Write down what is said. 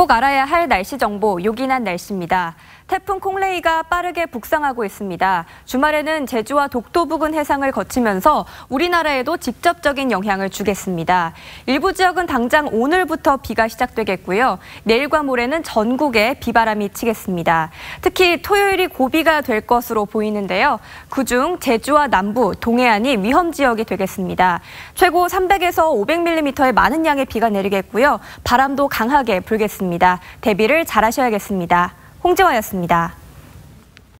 꼭 알아야 할 날씨 정보, 요긴한 날씨입니다. 태풍 콩레이가 빠르게 북상하고 있습니다. 주말에는 제주와 독도 부근 해상을 거치면서 우리나라에도 직접적인 영향을 주겠습니다. 일부 지역은 당장 오늘부터 비가 시작되겠고요. 내일과 모레는 전국에 비바람이 치겠습니다. 특히 토요일이 고비가 될 것으로 보이는데요. 그중 제주와 남부, 동해안이 위험 지역이 되겠습니다. 최고 300에서 500mm의 많은 양의 비가 내리겠고요. 바람도 강하게 불겠습니다. 있습니다. 대비를 잘하셔야겠습니다. 홍지화였습니다.